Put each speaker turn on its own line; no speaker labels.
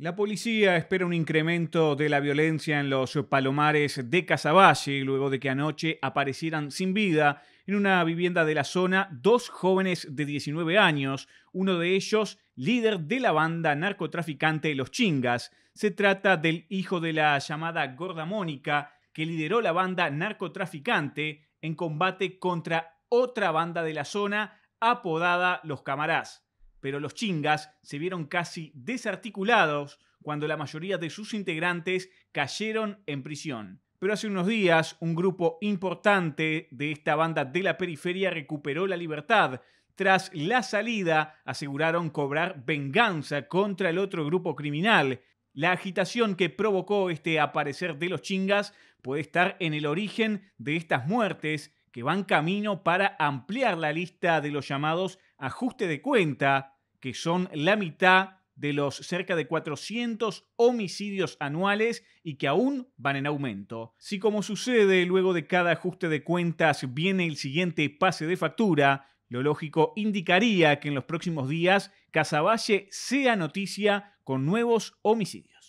La policía espera un incremento de la violencia en los palomares de Casaballe luego de que anoche aparecieran sin vida en una vivienda de la zona dos jóvenes de 19 años, uno de ellos líder de la banda narcotraficante Los Chingas. Se trata del hijo de la llamada Gorda Mónica, que lideró la banda narcotraficante en combate contra otra banda de la zona apodada Los Camarás pero los chingas se vieron casi desarticulados cuando la mayoría de sus integrantes cayeron en prisión. Pero hace unos días un grupo importante de esta banda de la periferia recuperó la libertad. Tras la salida aseguraron cobrar venganza contra el otro grupo criminal. La agitación que provocó este aparecer de los chingas puede estar en el origen de estas muertes que van camino para ampliar la lista de los llamados ajuste de cuenta, que son la mitad de los cerca de 400 homicidios anuales y que aún van en aumento. Si como sucede luego de cada ajuste de cuentas viene el siguiente pase de factura, lo lógico indicaría que en los próximos días Casaballe sea noticia con nuevos homicidios.